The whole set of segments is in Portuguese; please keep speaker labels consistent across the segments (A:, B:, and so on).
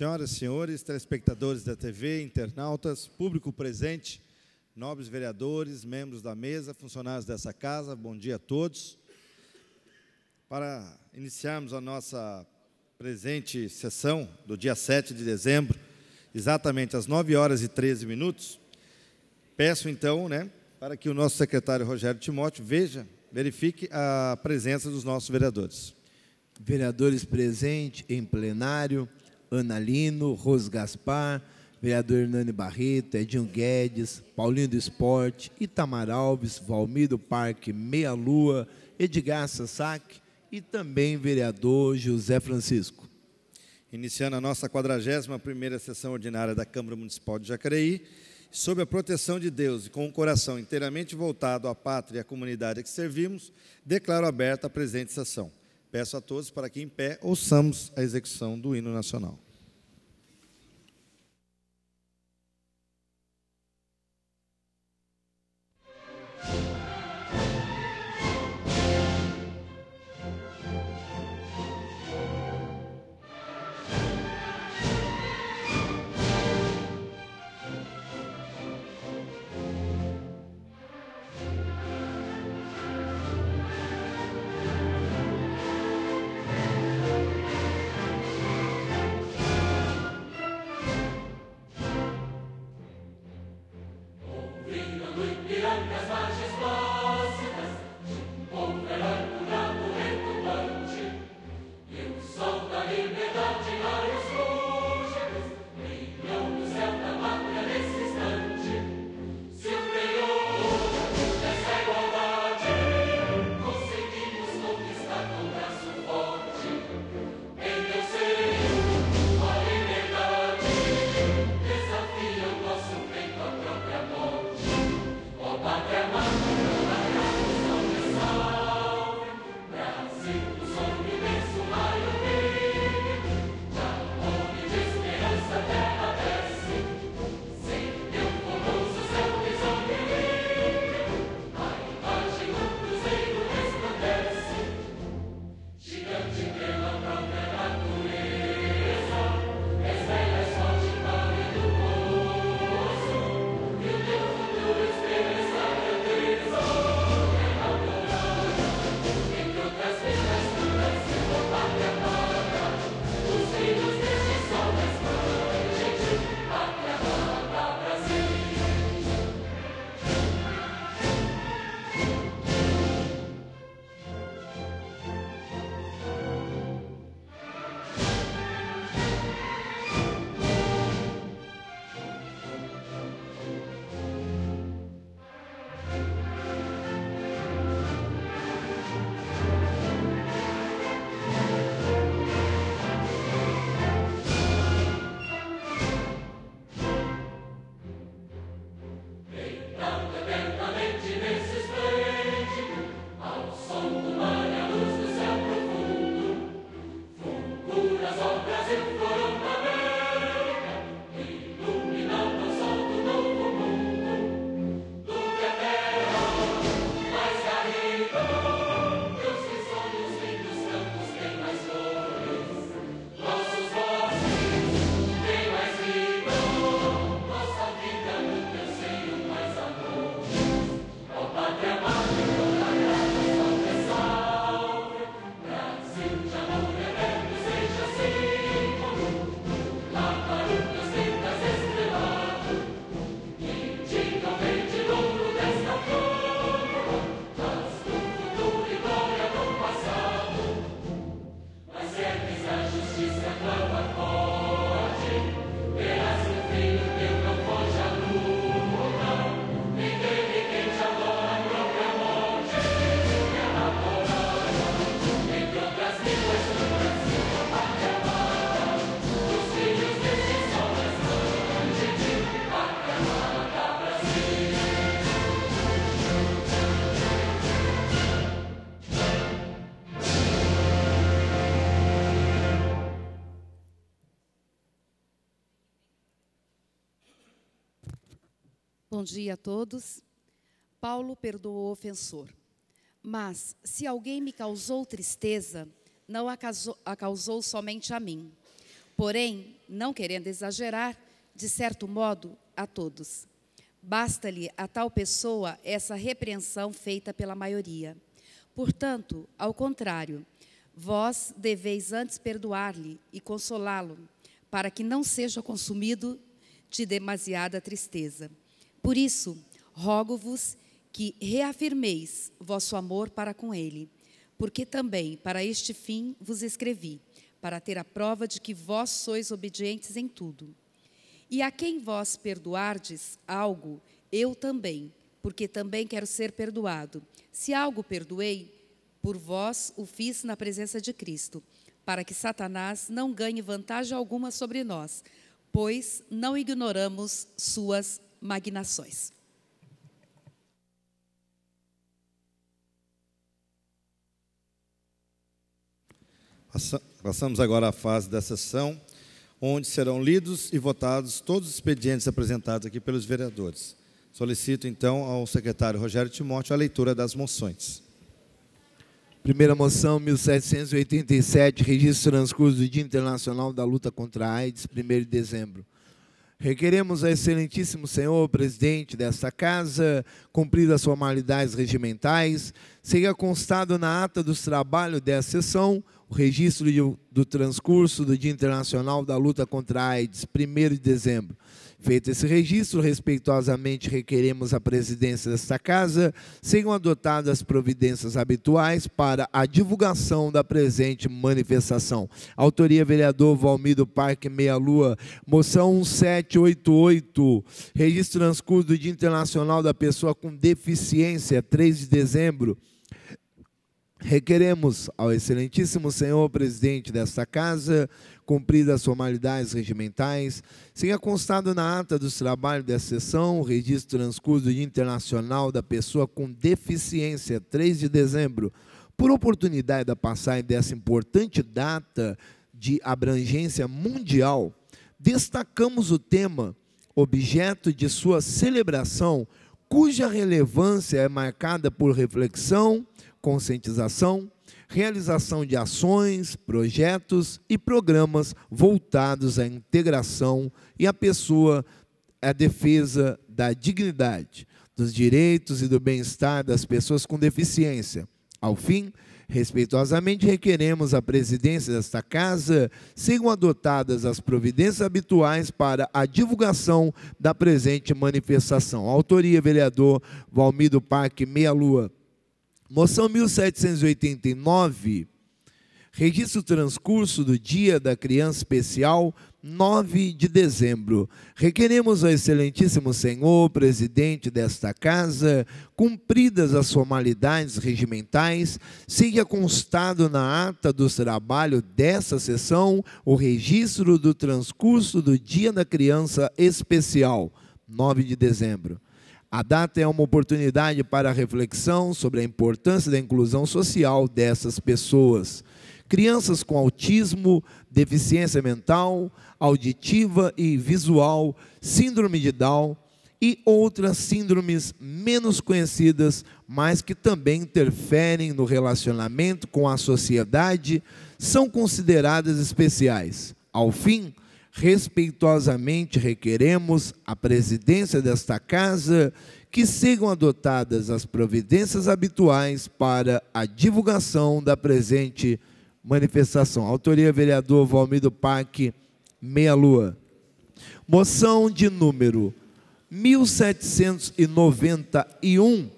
A: Senhoras, senhores, telespectadores da TV, internautas, público presente, nobres vereadores, membros da mesa, funcionários dessa casa, bom dia a todos. Para iniciarmos a nossa presente sessão do dia 7 de dezembro, exatamente às 9 horas e 13 minutos, peço então, né, para que o nosso secretário Rogério Timóteo
B: veja, verifique a presença dos nossos vereadores. Vereadores presentes em plenário, Analino, Rose Gaspar, vereador Hernani Barreto, Edinho Guedes, Paulinho do Esporte, Itamar Alves, Valmir do Parque, Meia Lua, Edgar Sassac e também vereador José Francisco.
A: Iniciando a nossa 41ª sessão ordinária da Câmara Municipal de Jacareí, sob a proteção de Deus e com o coração inteiramente voltado à pátria e à comunidade a que servimos, declaro aberta a presente sessão. Peço a todos para que em pé ouçamos a execução do hino nacional.
C: Bom dia a todos. Paulo perdoou o ofensor. Mas, se alguém me causou tristeza, não a causou, a causou somente a mim. Porém, não querendo exagerar, de certo modo, a todos. Basta-lhe a tal pessoa essa repreensão feita pela maioria. Portanto, ao contrário, vós deveis antes perdoar-lhe e consolá-lo, para que não seja consumido de demasiada tristeza. Por isso, rogo-vos que reafirmeis vosso amor para com ele, porque também para este fim vos escrevi, para ter a prova de que vós sois obedientes em tudo. E a quem vós perdoardes algo, eu também, porque também quero ser perdoado. Se algo perdoei, por vós o fiz na presença de Cristo, para que Satanás não ganhe vantagem alguma sobre nós, pois não ignoramos suas magnações.
A: Passamos agora à fase da sessão, onde serão lidos e votados todos os expedientes apresentados aqui pelos vereadores. Solicito, então, ao secretário Rogério Timóteo a leitura das moções.
B: Primeira moção, 1787, registro transcurso do Dia Internacional da Luta contra a AIDS, 1 de dezembro. Requeremos ao excelentíssimo senhor presidente desta casa cumpridas as formalidades regimentais. Seja constado na ata dos trabalhos desta sessão o registro do transcurso do Dia Internacional da Luta contra a AIDS, 1 de dezembro. Feito esse registro, respeitosamente requeremos à presidência desta Casa sejam adotadas as providências habituais para a divulgação da presente manifestação. Autoria, vereador Valmido do Parque Meia Lua. Moção 1788. Registro transcurso do Dia Internacional da Pessoa com Deficiência, 3 de dezembro. Requeremos ao excelentíssimo senhor presidente desta casa cumpridas as formalidades regimentais, seja constado na ata dos trabalhos da sessão o registro transcurso Dia Internacional da Pessoa com Deficiência, 3 de dezembro, por oportunidade da passagem dessa importante data de abrangência mundial, destacamos o tema objeto de sua celebração, cuja relevância é marcada por reflexão, conscientização, realização de ações, projetos e programas voltados à integração e à pessoa, à defesa da dignidade, dos direitos e do bem-estar das pessoas com deficiência. Ao fim, respeitosamente requeremos à presidência desta Casa sigam adotadas as providências habituais para a divulgação da presente manifestação. Autoria, vereador Valmido Parque Meia Lua. Moção 1789 registra o transcurso do Dia da Criança Especial, 9 de dezembro. Requeremos ao Excelentíssimo Senhor, presidente desta Casa, cumpridas as formalidades regimentais, siga constado na ata do trabalho desta sessão o registro do transcurso do Dia da Criança Especial, 9 de dezembro a data é uma oportunidade para reflexão sobre a importância da inclusão social dessas pessoas. Crianças com autismo, deficiência mental, auditiva e visual, síndrome de Down e outras síndromes menos conhecidas, mas que também interferem no relacionamento com a sociedade, são consideradas especiais. Ao fim, respeitosamente requeremos à presidência desta Casa que sigam adotadas as providências habituais para a divulgação da presente manifestação. Autoria vereador Valmido Pac, Meia Lua. Moção de número 1791,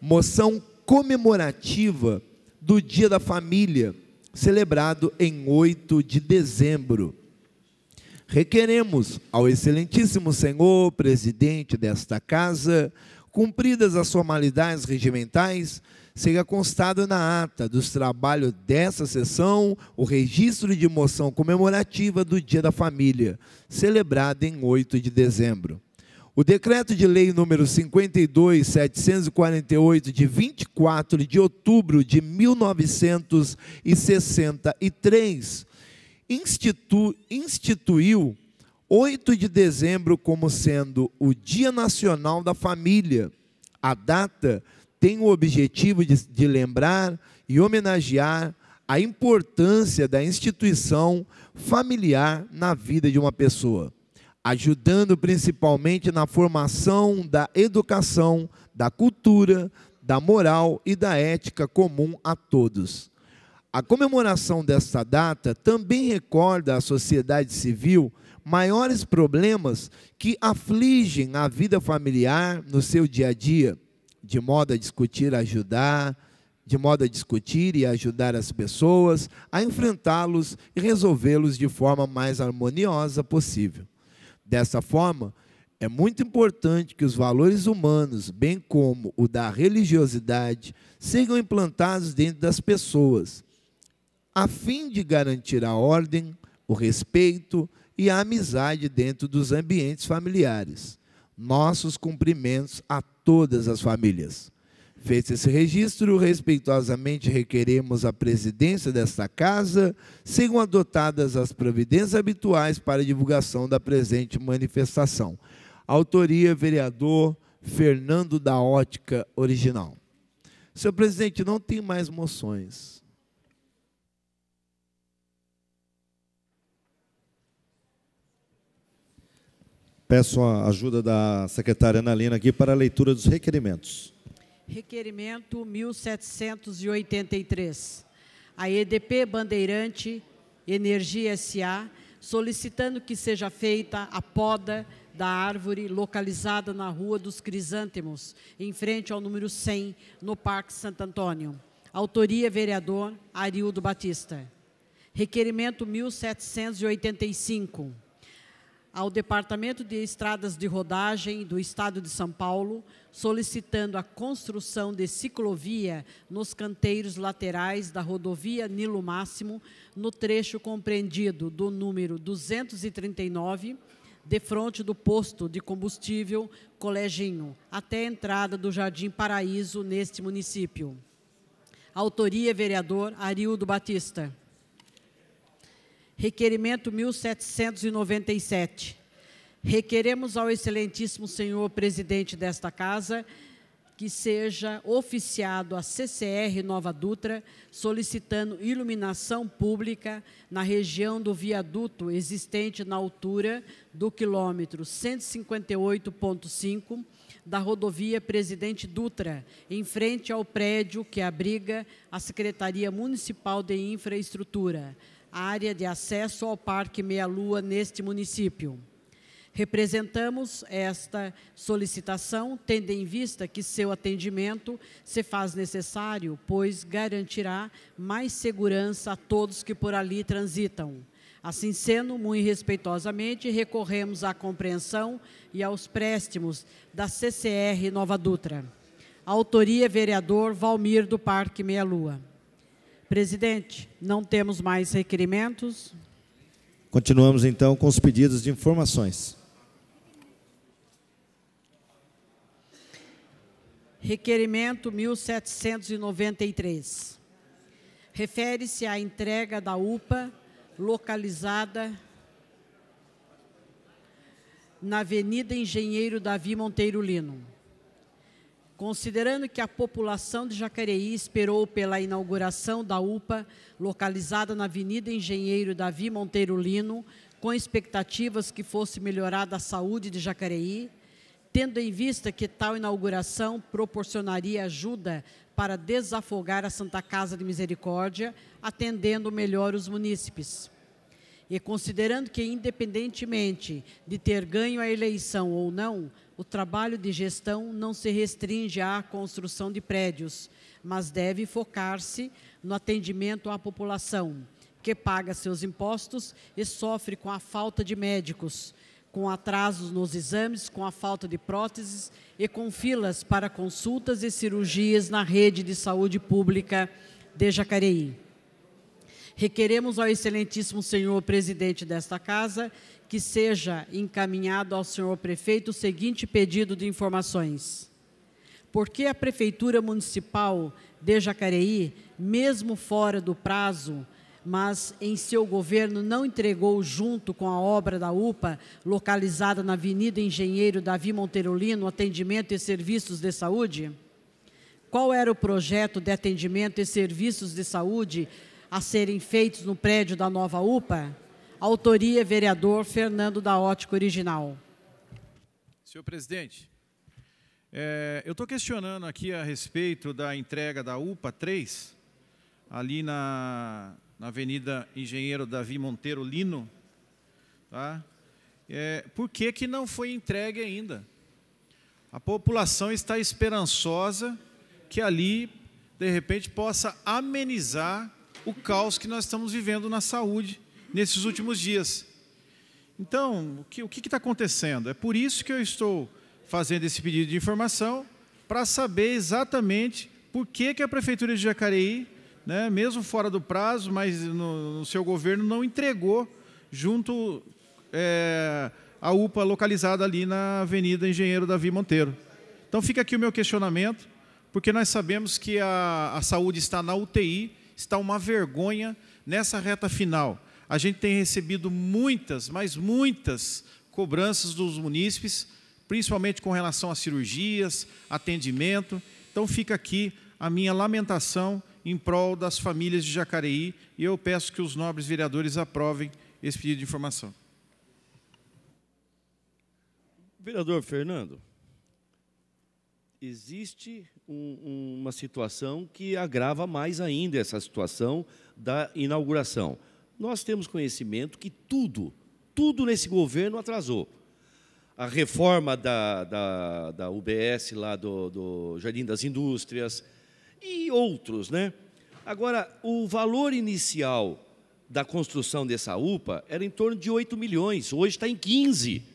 B: moção comemorativa do Dia da Família, celebrado em 8 de dezembro Requeremos ao Excelentíssimo Senhor, presidente desta Casa, cumpridas as formalidades regimentais, seja constado na ata dos trabalhos dessa sessão o registro de moção comemorativa do Dia da Família, celebrado em 8 de dezembro. O decreto de lei número 52748 de 24 de outubro de 1963 institu, instituiu 8 de dezembro como sendo o Dia Nacional da Família. A data tem o objetivo de, de lembrar e homenagear a importância da instituição familiar na vida de uma pessoa, ajudando principalmente na formação da educação, da cultura, da moral e da ética comum a todos. A comemoração desta data também recorda à sociedade civil maiores problemas que afligem a vida familiar no seu dia a dia, de modo a discutir, ajudar, de modo a discutir e ajudar as pessoas a enfrentá-los e resolvê-los de forma mais harmoniosa possível. Dessa forma, é muito importante que os valores humanos, bem como o da religiosidade, sejam implantados dentro das pessoas a fim de garantir a ordem, o respeito e a amizade dentro dos ambientes familiares. Nossos cumprimentos a todas as famílias. Feito esse registro, respeitosamente requeremos a presidência desta casa, sejam adotadas as providências habituais para divulgação da presente manifestação. Autoria, vereador Fernando da Ótica Original. Senhor presidente, não tem mais moções.
A: Peço a ajuda da secretária Analina aqui para a leitura dos requerimentos.
D: Requerimento 1783. A EDP Bandeirante Energia SA solicitando que seja feita a poda da árvore localizada na Rua dos Crisântemos, em frente ao número 100, no Parque Santo Antônio. Autoria vereador Arildo Batista. Requerimento 1785 ao Departamento de Estradas de Rodagem do Estado de São Paulo, solicitando a construção de ciclovia nos canteiros laterais da rodovia Nilo Máximo, no trecho compreendido do número 239, de frente do posto de combustível Coleginho, até a entrada do Jardim Paraíso neste município. Autoria vereador Arildo Batista. Requerimento 1797. Requeremos ao excelentíssimo senhor presidente desta casa que seja oficiado a CCR Nova Dutra solicitando iluminação pública na região do viaduto existente na altura do quilômetro 158.5 da rodovia Presidente Dutra, em frente ao prédio que abriga a Secretaria Municipal de Infraestrutura área de acesso ao Parque Meia Lua neste município. Representamos esta solicitação, tendo em vista que seu atendimento se faz necessário, pois garantirá mais segurança a todos que por ali transitam. Assim sendo, muito respeitosamente, recorremos à compreensão e aos préstimos da CCR Nova Dutra. Autoria, vereador Valmir do Parque Meia Lua. Presidente, não temos mais requerimentos.
A: Continuamos então com os pedidos de informações.
D: Requerimento 1793. Refere-se à entrega da UPA localizada na Avenida Engenheiro Davi Monteiro Lino. Considerando que a população de Jacareí esperou pela inauguração da UPA, localizada na Avenida Engenheiro Davi Monteiro Lino, com expectativas que fosse melhorada a saúde de Jacareí, tendo em vista que tal inauguração proporcionaria ajuda para desafogar a Santa Casa de Misericórdia, atendendo melhor os munícipes e considerando que, independentemente de ter ganho a eleição ou não, o trabalho de gestão não se restringe à construção de prédios, mas deve focar-se no atendimento à população, que paga seus impostos e sofre com a falta de médicos, com atrasos nos exames, com a falta de próteses e com filas para consultas e cirurgias na rede de saúde pública de Jacareí. Requeremos ao Excelentíssimo Senhor Presidente desta Casa que seja encaminhado ao senhor prefeito o seguinte pedido de informações. Por que a Prefeitura Municipal de Jacareí, mesmo fora do prazo, mas em seu governo não entregou, junto com a obra da UPA, localizada na Avenida Engenheiro Davi Monteirolino, atendimento e serviços de saúde? Qual era o projeto de atendimento e serviços de saúde a serem feitos no prédio da nova UPA, autoria vereador Fernando da Ótica Original.
E: Senhor presidente, é, eu estou questionando aqui a respeito da entrega da UPA 3, ali na, na Avenida Engenheiro Davi Monteiro Lino, tá? É, por que, que não foi entregue ainda? A população está esperançosa que ali, de repente, possa amenizar o caos que nós estamos vivendo na saúde nesses últimos dias. Então, o que o está acontecendo? É por isso que eu estou fazendo esse pedido de informação, para saber exatamente por que, que a Prefeitura de Jacareí, né, mesmo fora do prazo, mas no, no seu governo, não entregou junto é, à UPA localizada ali na Avenida Engenheiro Davi Monteiro. Então fica aqui o meu questionamento, porque nós sabemos que a, a saúde está na UTI, está uma vergonha nessa reta final. A gente tem recebido muitas, mas muitas cobranças dos munícipes, principalmente com relação a cirurgias, atendimento. Então fica aqui a minha lamentação em prol das famílias de Jacareí e eu peço que os nobres vereadores aprovem esse pedido de informação. Vereador
F: Fernando, existe um, uma situação que agrava mais ainda essa situação da inauguração. Nós temos conhecimento que tudo, tudo nesse governo atrasou. A reforma da, da, da UBS, lá do, do Jardim das Indústrias, e outros. Né? Agora, o valor inicial da construção dessa UPA era em torno de 8 milhões, hoje está em 15 milhões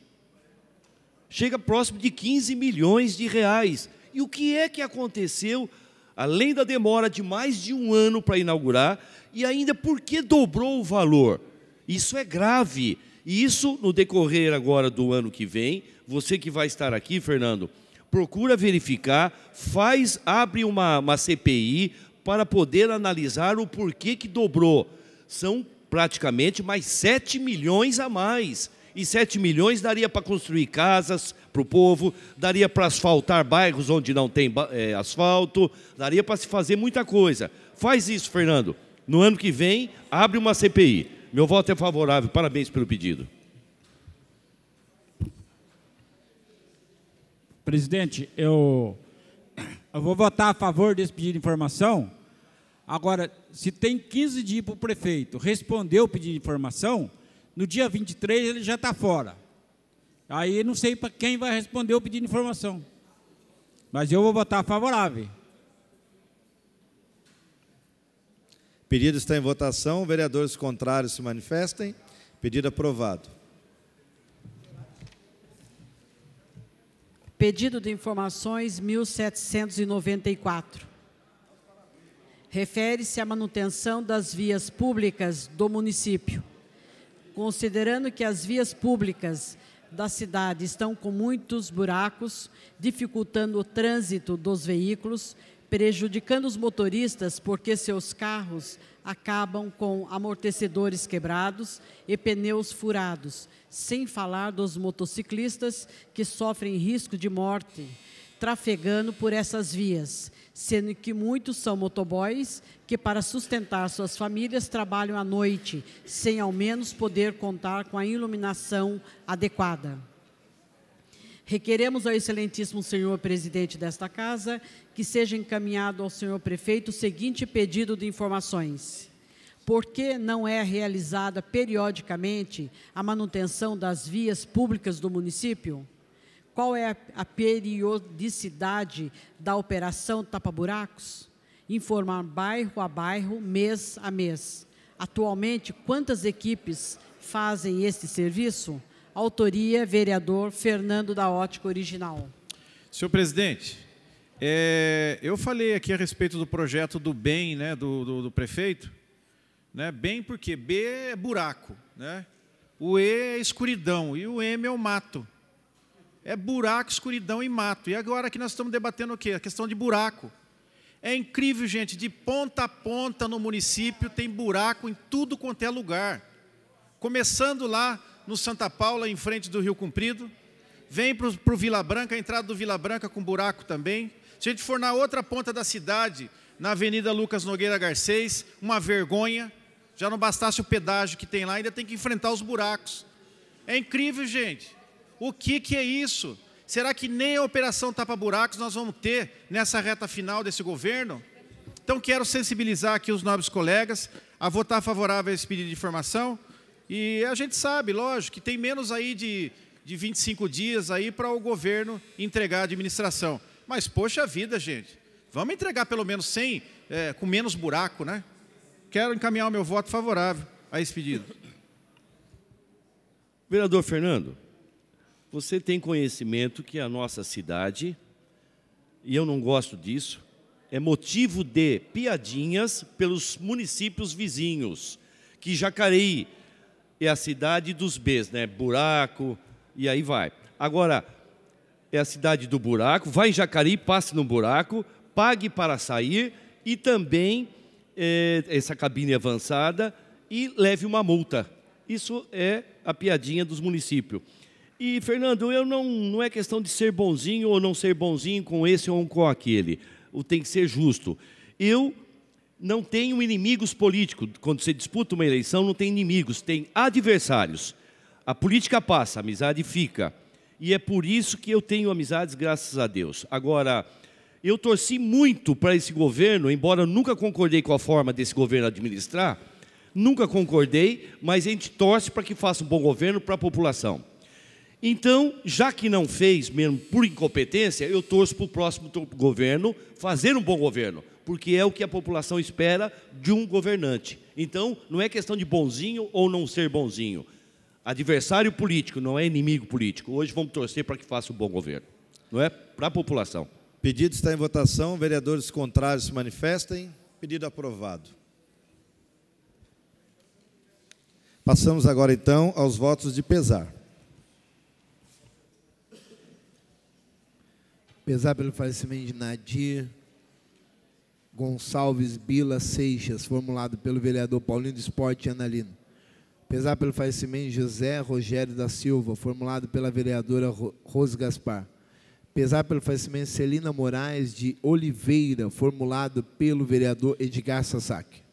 F: chega próximo de 15 milhões de reais. E o que é que aconteceu, além da demora de mais de um ano para inaugurar, e ainda por que dobrou o valor? Isso é grave. E isso, no decorrer agora do ano que vem, você que vai estar aqui, Fernando, procura verificar, faz, abre uma, uma CPI para poder analisar o porquê que dobrou. São praticamente mais 7 milhões a mais. E 7 milhões daria para construir casas para o povo, daria para asfaltar bairros onde não tem é, asfalto, daria para se fazer muita coisa. Faz isso, Fernando. No ano que vem, abre uma CPI. Meu voto é favorável. Parabéns pelo pedido.
E: Presidente, eu, eu vou votar a favor desse pedido de informação. Agora, se tem 15 dias para o prefeito responder o pedido de informação, no dia 23 ele já está fora. Aí não sei para quem vai responder o pedido de informação. Mas eu vou votar favorável.
A: Pedido está em votação. Vereadores contrários se manifestem. Pedido aprovado.
D: Pedido de informações 1794. Refere-se à manutenção das vias públicas do município considerando que as vias públicas da cidade estão com muitos buracos, dificultando o trânsito dos veículos, prejudicando os motoristas porque seus carros acabam com amortecedores quebrados e pneus furados, sem falar dos motociclistas que sofrem risco de morte trafegando por essas vias, sendo que muitos são motoboys que, para sustentar suas famílias, trabalham à noite, sem ao menos poder contar com a iluminação adequada. Requeremos ao excelentíssimo senhor presidente desta casa que seja encaminhado ao senhor prefeito o seguinte pedido de informações. Por que não é realizada periodicamente a manutenção das vias públicas do município? Qual é a periodicidade da operação Tapa-Buracos? Informar bairro a bairro, mês a mês. Atualmente, quantas equipes fazem este serviço? Autoria, vereador Fernando da Ótica Original.
E: Senhor presidente, é, eu falei aqui a respeito do projeto do bem né, do, do, do prefeito. Né, bem porque B é buraco, né, o E é escuridão e o M é o mato. É buraco, escuridão e mato. E agora que nós estamos debatendo o quê? A questão de buraco. É incrível, gente, de ponta a ponta no município tem buraco em tudo quanto é lugar. Começando lá no Santa Paula, em frente do Rio Comprido, vem para o Vila Branca, a entrada do Vila Branca com buraco também. Se a gente for na outra ponta da cidade, na Avenida Lucas Nogueira Garcês, uma vergonha. Já não bastasse o pedágio que tem lá, ainda tem que enfrentar os buracos. É incrível, gente. O que, que é isso? Será que nem a operação tapa-buracos nós vamos ter nessa reta final desse governo? Então, quero sensibilizar aqui os nobres colegas a votar favorável a esse pedido de informação. E a gente sabe, lógico, que tem menos aí de, de 25 dias aí para o governo entregar a administração. Mas, poxa vida, gente, vamos entregar pelo menos 100, é, eh, com menos buraco, né? Quero encaminhar o meu voto favorável a esse pedido. Vereador Fernando. Você tem conhecimento
F: que a nossa cidade, e eu não gosto disso, é motivo de piadinhas pelos municípios vizinhos, que Jacareí é a cidade dos Bs, né? Buraco, e aí vai. Agora, é a cidade do buraco, vai em Jacareí, passe no buraco, pague para sair e também é, essa cabine avançada e leve uma multa. Isso é a piadinha dos municípios. E, Fernando, eu não, não é questão de ser bonzinho ou não ser bonzinho com esse ou com aquele. O tem que ser justo. Eu não tenho inimigos políticos. Quando você disputa uma eleição, não tem inimigos, tem adversários. A política passa, a amizade fica. E é por isso que eu tenho amizades, graças a Deus. Agora, eu torci muito para esse governo, embora eu nunca concordei com a forma desse governo administrar, nunca concordei, mas a gente torce para que faça um bom governo para a população. Então, já que não fez, mesmo por incompetência, eu torço para o próximo governo fazer um bom governo, porque é o que a população espera de um governante. Então, não é questão de bonzinho ou não ser bonzinho. Adversário político, não é inimigo político. Hoje vamos torcer para que faça um bom governo,
A: não é? Para a população. Pedido está em votação. Vereadores contrários se manifestem. Pedido aprovado. Passamos agora,
B: então, aos
A: votos de pesar.
B: Pesar pelo falecimento de Nadir Gonçalves Bila Seixas, formulado pelo vereador Paulinho do Esporte e Analino. Pesar pelo falecimento de José Rogério da Silva, formulado pela vereadora Rose Gaspar. Pesar pelo falecimento de Celina Moraes de Oliveira, formulado pelo vereador Edgar Sasaki.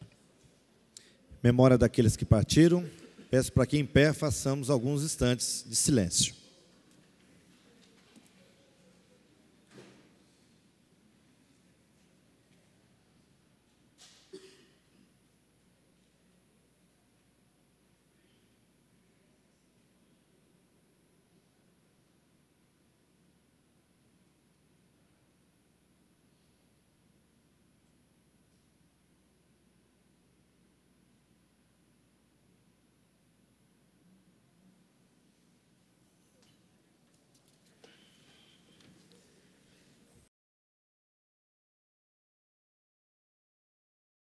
A: Memória daqueles que partiram. Peço para que em pé façamos alguns instantes de silêncio.